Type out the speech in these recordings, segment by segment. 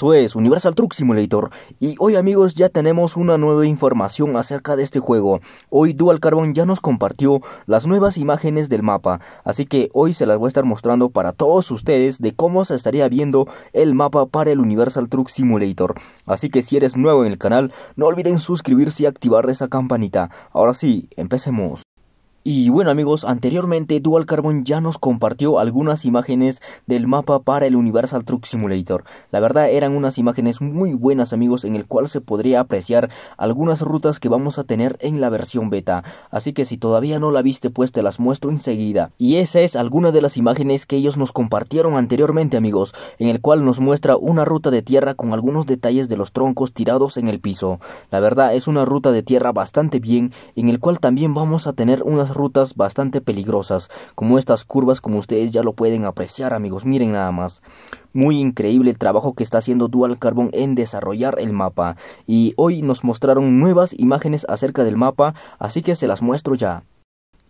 Esto es Universal Truck Simulator y hoy amigos ya tenemos una nueva información acerca de este juego. Hoy Dual Carbon ya nos compartió las nuevas imágenes del mapa, así que hoy se las voy a estar mostrando para todos ustedes de cómo se estaría viendo el mapa para el Universal Truck Simulator. Así que si eres nuevo en el canal, no olviden suscribirse y activar esa campanita. Ahora sí, empecemos. Y bueno amigos, anteriormente Dual Carbon ya nos compartió algunas imágenes del mapa para el Universal Truck Simulator. La verdad eran unas imágenes muy buenas amigos en el cual se podría apreciar algunas rutas que vamos a tener en la versión beta. Así que si todavía no la viste pues te las muestro enseguida. Y esa es alguna de las imágenes que ellos nos compartieron anteriormente amigos, en el cual nos muestra una ruta de tierra con algunos detalles de los troncos tirados en el piso. La verdad es una ruta de tierra bastante bien, en el cual también vamos a tener unas rutas bastante peligrosas, como estas curvas como ustedes ya lo pueden apreciar amigos, miren nada más. Muy increíble el trabajo que está haciendo Dual Carbon en desarrollar el mapa, y hoy nos mostraron nuevas imágenes acerca del mapa, así que se las muestro ya.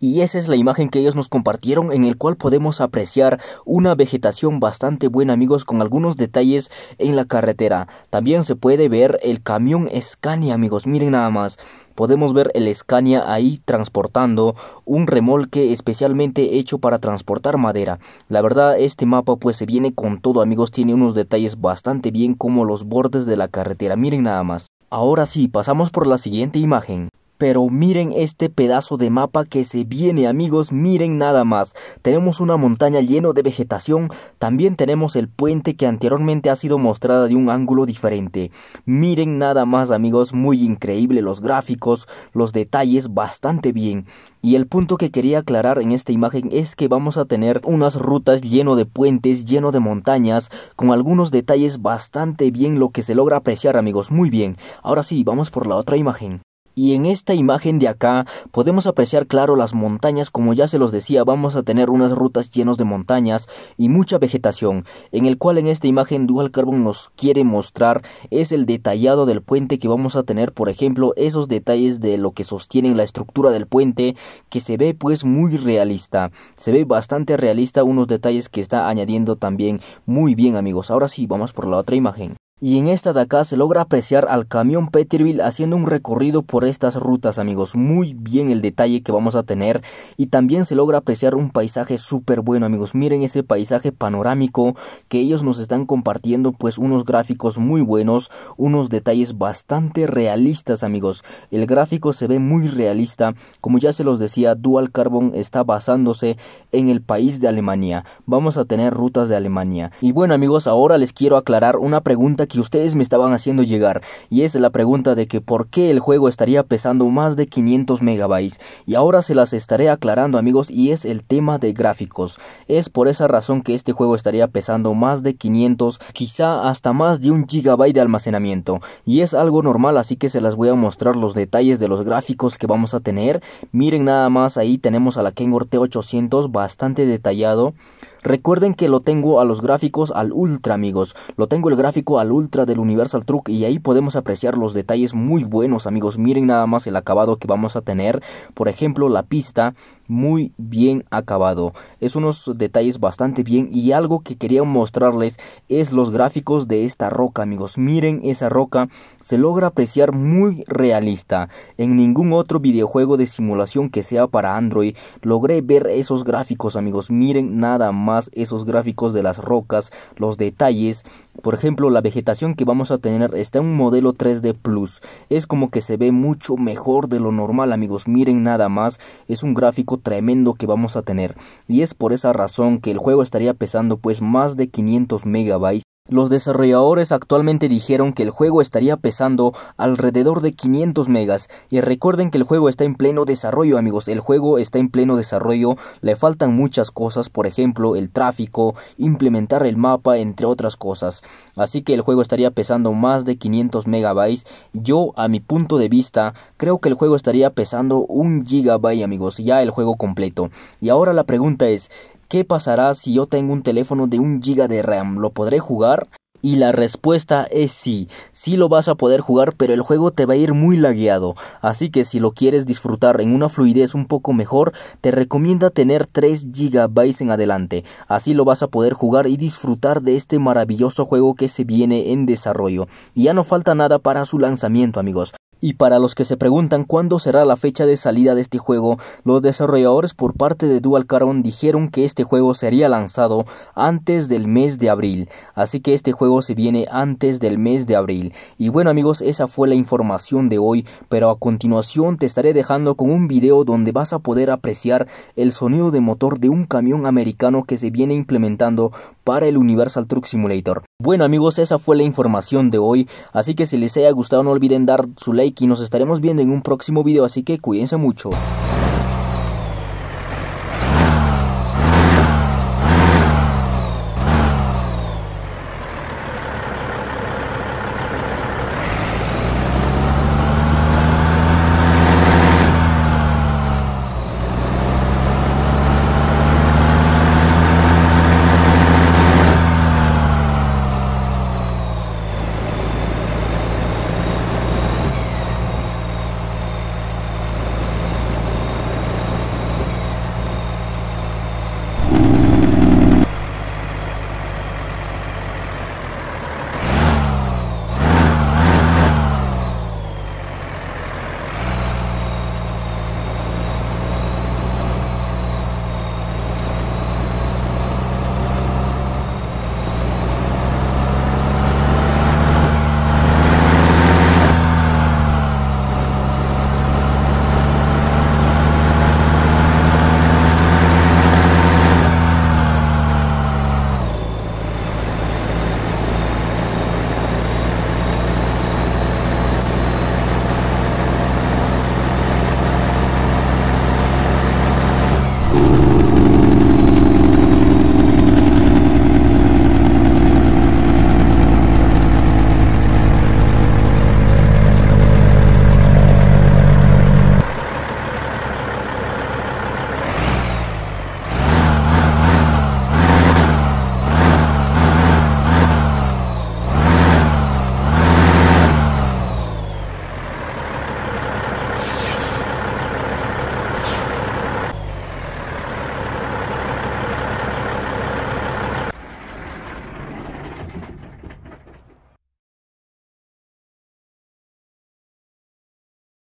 Y esa es la imagen que ellos nos compartieron en el cual podemos apreciar una vegetación bastante buena amigos con algunos detalles en la carretera. También se puede ver el camión Scania amigos, miren nada más. Podemos ver el Scania ahí transportando un remolque especialmente hecho para transportar madera. La verdad este mapa pues se viene con todo amigos, tiene unos detalles bastante bien como los bordes de la carretera, miren nada más. Ahora sí, pasamos por la siguiente imagen. Pero miren este pedazo de mapa que se viene amigos, miren nada más. Tenemos una montaña lleno de vegetación, también tenemos el puente que anteriormente ha sido mostrada de un ángulo diferente. Miren nada más amigos, muy increíble los gráficos, los detalles bastante bien. Y el punto que quería aclarar en esta imagen es que vamos a tener unas rutas lleno de puentes, lleno de montañas, con algunos detalles bastante bien lo que se logra apreciar amigos, muy bien. Ahora sí, vamos por la otra imagen. Y en esta imagen de acá podemos apreciar claro las montañas, como ya se los decía, vamos a tener unas rutas llenas de montañas y mucha vegetación, en el cual en esta imagen Dual Carbon nos quiere mostrar es el detallado del puente que vamos a tener, por ejemplo, esos detalles de lo que sostienen la estructura del puente, que se ve pues muy realista, se ve bastante realista unos detalles que está añadiendo también muy bien amigos, ahora sí vamos por la otra imagen y en esta de acá se logra apreciar al camión Peterbilt haciendo un recorrido por estas rutas amigos, muy bien el detalle que vamos a tener y también se logra apreciar un paisaje súper bueno amigos, miren ese paisaje panorámico que ellos nos están compartiendo pues unos gráficos muy buenos, unos detalles bastante realistas amigos, el gráfico se ve muy realista, como ya se los decía Dual Carbon está basándose en el país de Alemania, vamos a tener rutas de Alemania y bueno amigos ahora les quiero aclarar una pregunta que ustedes me estaban haciendo llegar, y es la pregunta de que por qué el juego estaría pesando más de 500 megabytes, y ahora se las estaré aclarando amigos, y es el tema de gráficos. Es por esa razón que este juego estaría pesando más de 500, quizá hasta más de un gigabyte de almacenamiento, y es algo normal, así que se las voy a mostrar los detalles de los gráficos que vamos a tener. Miren nada más, ahí tenemos a la Kengor T800 bastante detallado. Recuerden que lo tengo a los gráficos al ultra amigos, lo tengo el gráfico al ultra Ultra del Universal Truck y ahí podemos apreciar los detalles muy buenos amigos. Miren nada más el acabado que vamos a tener, por ejemplo la pista muy bien acabado. Es unos detalles bastante bien y algo que quería mostrarles es los gráficos de esta roca, amigos. Miren esa roca, se logra apreciar muy realista. En ningún otro videojuego de simulación que sea para Android logré ver esos gráficos, amigos. Miren nada más esos gráficos de las rocas, los detalles. Por ejemplo, la vegetación que vamos a tener está en un modelo 3D Plus. Es como que se ve mucho mejor de lo normal, amigos. Miren nada más, es un gráfico tremendo que vamos a tener. Y es por esa razón que el juego estaría pesando pues más de 500 megabytes los desarrolladores actualmente dijeron que el juego estaría pesando alrededor de 500 megas y recuerden que el juego está en pleno desarrollo amigos, el juego está en pleno desarrollo, le faltan muchas cosas, por ejemplo el tráfico, implementar el mapa, entre otras cosas. Así que el juego estaría pesando más de 500 megabytes. Yo a mi punto de vista creo que el juego estaría pesando un gigabyte amigos, ya el juego completo. Y ahora la pregunta es, ¿Qué pasará si yo tengo un teléfono de 1 GB de RAM? ¿Lo podré jugar? Y la respuesta es sí, sí lo vas a poder jugar, pero el juego te va a ir muy lagueado. Así que si lo quieres disfrutar en una fluidez un poco mejor, te recomienda tener 3 GB en adelante. Así lo vas a poder jugar y disfrutar de este maravilloso juego que se viene en desarrollo. Y ya no falta nada para su lanzamiento, amigos. Y para los que se preguntan cuándo será la fecha de salida de este juego, los desarrolladores por parte de Dual Carbon dijeron que este juego sería lanzado antes del mes de abril, así que este juego se viene antes del mes de abril. Y bueno amigos, esa fue la información de hoy, pero a continuación te estaré dejando con un video donde vas a poder apreciar el sonido de motor de un camión americano que se viene implementando para el Universal Truck Simulator. Bueno amigos, esa fue la información de hoy, así que si les haya gustado no olviden dar su like y nos estaremos viendo en un próximo video, así que cuídense mucho.